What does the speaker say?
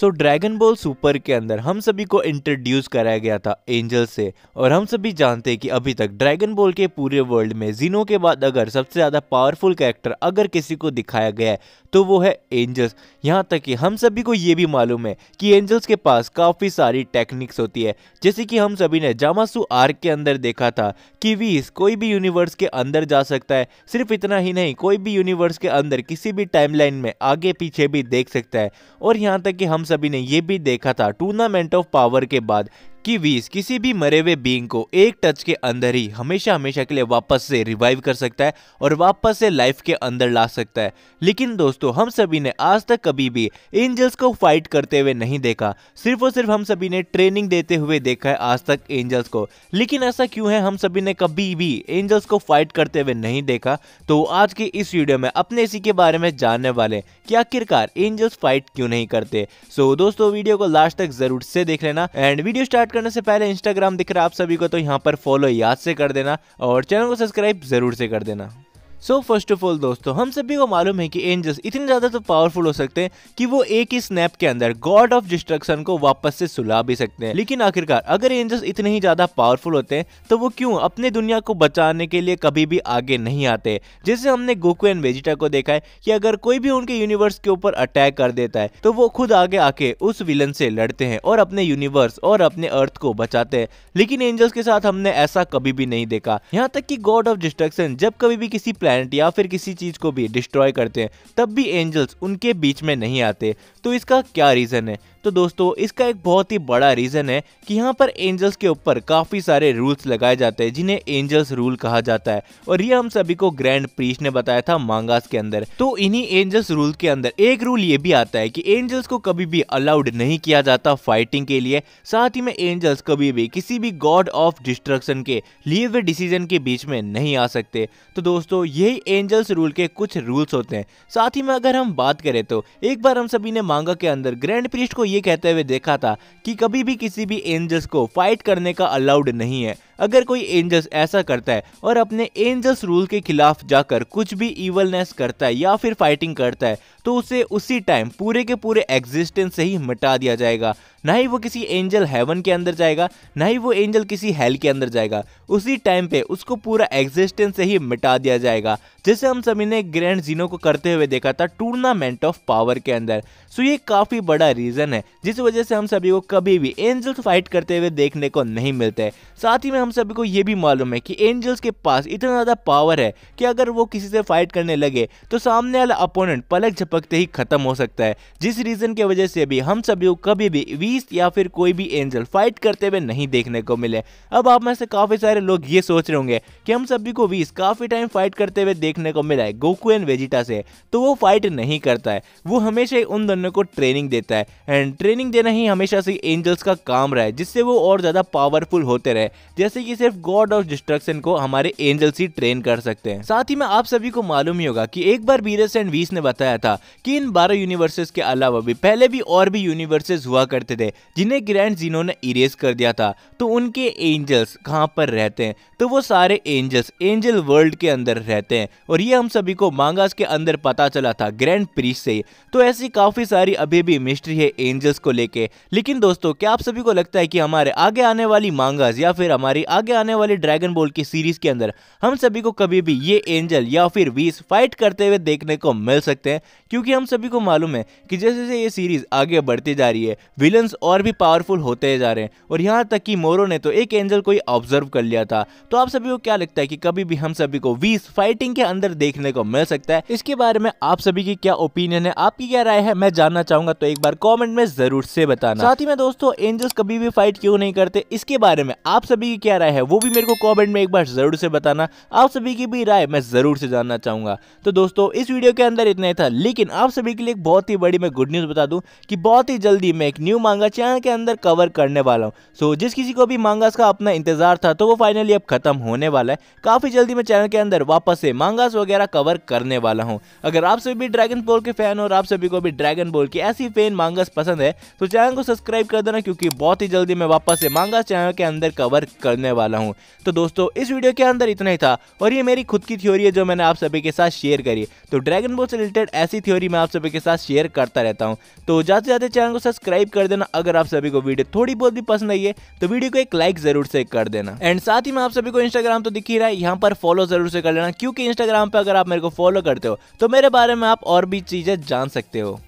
सो dragon ball super के अंदर हम सभी को इंट्रोड्यूस कराया गया था एंजल से और हम सभी जानते हैं कि अभी तक ड्रैगन बॉल के पूरे वर्ल्ड में जिनों के बाद अगर सबसे ज़्यादा पावरफुल कैरेक्टर अगर किसी को दिखाया गया है तो वो है एंजल्स यहाँ तक कि हम सभी को ये भी मालूम है कि एंजल्स के पास काफ़ी सारी टेक्निक्स होती है जैसे कि हम सभी ने जामासू आर्क के अंदर देखा था कि वीस कोई भी यूनिवर्स के अंदर जा सकता है सिर्फ इतना ही नहीं कोई भी यूनिवर्स के अंदर किसी भी टाइमलाइन में आगे पीछे भी देख सकता है और यहाँ तक कि हम सभी ने ये भी देखा था टूर्नामेंट ऑफ पावर के बाद कि वीस किसी भी मरे हुए बींग को एक टच के अंदर ही हमेशा हमेशा के लिए वापस से रिवाइव कर सकता है और वापस से लाइफ के अंदर ला सकता है लेकिन दोस्तों हम सभी ने आज तक कभी भी एंजल्स को फाइट करते हुए नहीं देखा सिर्फ और सिर्फ हम सभी ने ट्रेनिंग देते हुए देखा है आज तक एंजल्स को लेकिन ऐसा क्यों है हम सभी ने कभी भी एंजल्स को फाइट करते हुए नहीं देखा तो आज के इस वीडियो में अपने इसी के बारे में जानने वाले कि आखिरकार एंजल्स फाइट क्यों नहीं करते सो दोस्तों वीडियो को लास्ट तक जरूर से देख लेना एंड वीडियो स्टार्ट करने से पहले इंस्टाग्राम दिख रहा है आप सभी को तो यहाँ पर फॉलो याद से कर देना और चैनल को सब्सक्राइब जरूर से कर देना सो फर्स्ट ऑफ ऑल दोस्तों हम सभी को मालूम है कि एंजल्स इतने ज़्यादा तो पावरफुल हो सकते हैं कि वो एक ही स्नैप के अंदर गॉड ऑफ डिस्ट्रक्शन को वापस से सुला भी सकते हैं लेकिन आखिरकार अगर एंजल्स इतने ही ज़्यादा पावरफुल होते हैं तो वो क्यों अपने दुनिया को बचाने के लिए कभी भी आगे नहीं आते जैसे हमने गोकू एंड वेजिटा को देखा है कि अगर कोई भी उनके यूनिवर्स के ऊपर अटैक कर देता है तो वो खुद आगे आके उस विलन से लड़ते हैं और अपने यूनिवर्स और अपने अर्थ को बचाते हैं लेकिन एंजल्स के साथ हमने ऐसा कभी भी नहीं देखा यहाँ तक कि गॉड ऑफ डिस्ट्रक्शन जब कभी भी किसी प्लान प्लानट या फिर किसी चीज़ को भी डिस्ट्रॉय करते हैं तब भी एंजल्स उनके बीच में नहीं आते तो इसका क्या रीज़न है तो दोस्तों इसका एक बहुत ही बड़ा रीजन है कि यहाँ पर एंजल्स के ऊपर काफी सारे रूल्स लगाए जाते हैं जिन्हें एंजल्स रूल कहा जाता है और ये हम सभी को ग्रैंड प्रीस ने बताया था मांगास के अंदर तो इन्हीं एंजल्स रूल के अंदर एक रूल ये भी आता है कि एंजल्स को कभी भी अलाउड नहीं किया जाता फाइटिंग के लिए साथ ही में एंजल्स कभी भी किसी भी गॉड ऑफ डिस्ट्रक्शन के लिए हुए डिसीजन के बीच में नहीं आ सकते तो दोस्तों यही एंजल्स रूल के कुछ रूल्स होते हैं साथ ही में अगर हम बात करें तो एक बार हम सभी ने मांगा के अंदर ग्रैंड प्रीस्ट को ये ये कहते हुए देखा था कि कभी भी किसी भी एंजल्स को फाइट करने का अलाउड नहीं है अगर कोई एंजल्स ऐसा करता है और अपने एंजल्स रूल के खिलाफ जाकर कुछ भी इवलनेस करता है या फिर फाइटिंग करता है तो उसे उसी टाइम पूरे के पूरे एग्जिस्टेंस से ही मिटा दिया जाएगा ना ही वो किसी एंजल हेवन के अंदर जाएगा ना ही वो एंजल किसी हेल के अंदर जाएगा उसी टाइम पे उसको पूरा एग्जिस्टेंस से ही मिटा दिया जाएगा जैसे हम सभी ने ग्रैंड जीनो को करते हुए देखा था टूर्नामेंट ऑफ पावर के अंदर सो ये काफी बड़ा रीजन है जिस वजह से हम सभी को कभी भी एंजल्स फाइट करते हुए देखने को नहीं मिलते साथ ही में हम सभी को ये भी मालूम है कि एंजल्स के पास इतना ज्यादा पावर है कि अगर वो किसी से फाइट करने लगे तो सामने वाला अपोनेंट पलक झपकते ही खत्म हो सकता है जिस रीजन की वजह से भी हम सभी को कभी भी वी बीस्ट या फिर कोई भी एंजल फाइट करते हुए नहीं देखने को मिले अब आप में से काफी सारे लोग ये सोच रहे होंगे कि हम सभी को बीस काफी टाइम फाइट करते हुए देखने को मिला है गोकू एंड वेजिटा से तो वो फाइट नहीं करता है वो हमेशा उन दोनों को ट्रेनिंग देता है एंड ट्रेनिंग देना ही हमेशा से एंजल्स का काम रहा है जिससे वो और ज्यादा पावरफुल होते रहे जैसे कि सिर्फ गॉड ऑफ डिस्ट्रक्शन को हमारे एंजल्स ही ट्रेन कर सकते हैं साथ ही में आप सभी को मालूम ही होगा कि एक बार बीरस एंड वीस ने बताया था कि इन बारह यूनिवर्सेस के अलावा भी पहले भी और भी यूनिवर्सेस हुआ करते थे थे जिन्हें ग्रैंड जीनो ने इरेज कर दिया था तो उनके एंजल्स कहाँ पर रहते हैं तो वो सारे एंजल्स एंजल वर्ल्ड के अंदर रहते हैं और ये हम सभी को मांगास के अंदर पता चला था ग्रैंड प्रीस से तो ऐसी काफ़ी सारी अभी भी मिस्ट्री है एंजल्स को लेके लेकिन दोस्तों क्या आप सभी को लगता है कि हमारे आगे आने वाली मांगास या फिर हमारी आगे आने वाली ड्रैगन बॉल की सीरीज के अंदर हम सभी को कभी भी ये एंजल या फिर वीस फाइट करते हुए देखने को मिल सकते हैं क्योंकि हम सभी को मालूम है कि जैसे जैसे ये सीरीज आगे बढ़ती जा रही है विलन विजन्स और भी पावरफुल होते जा रहे हैं और यहाँ तक कि मोरो ने तो एक एंजल को ही ऑब्जर्व कर लिया था तो आप सभी को क्या लगता है कि कभी भी हम सभी को वीस फाइटिंग के अंदर देखने को मिल सकता है इसके बारे में आप सभी की क्या ओपिनियन है आपकी क्या राय है मैं जानना चाहूंगा तो एक बार कॉमेंट में जरूर से बताना साथ ही में दोस्तों एंजल्स कभी भी फाइट क्यों नहीं करते इसके बारे में आप सभी की क्या राय है वो भी मेरे को कॉमेंट में एक बार जरूर से बताना आप सभी की भी राय मैं जरूर से जानना चाहूंगा तो दोस्तों इस वीडियो के अंदर इतना ही था लेकिन आप सभी के लिए बहुत ही बड़ी मैं गुड न्यूज बता दूं कि बहुत ही जल्दी मैं एक न्यू मांग मांगा चैनल के अंदर कवर करने वाला हूँ सो जिस किसी को भी मांगास का अपना इंतजार था तो वो फाइनली अब खत्म होने वाला है काफी जल्दी मैं चैनल के अंदर वापस से मांगास वगैरह कवर करने वाला हूँ अगर आप सभी भी ड्रैगन बॉल के फैन और आप सभी को भी ड्रैगन बॉल की ऐसी फैन मांगस पसंद है तो चैनल को सब्सक्राइब कर देना क्योंकि बहुत ही जल्दी मैं वापस से मांगास चैनल के अंदर कवर करने वाला हूँ तो दोस्तों इस वीडियो के अंदर इतना ही था और ये मेरी खुद की थ्योरी है जो मैंने आप सभी के साथ शेयर करी तो ड्रैगन बॉल से रिलेटेड ऐसी थ्योरी मैं आप सभी के साथ शेयर करता रहता हूँ तो जाते जाते चैनल को सब्सक्राइब कर देना करना अगर आप सभी को वीडियो थोड़ी बहुत भी पसंद आई है तो वीडियो को एक लाइक जरूर से कर देना एंड साथ ही मैं आप सभी को इंस्टाग्राम तो दिख ही रहा है यहाँ पर फॉलो जरूर से कर लेना क्योंकि इंस्टाग्राम पर अगर आप मेरे को फॉलो करते हो तो मेरे बारे में आप और भी चीजें जान सकते हो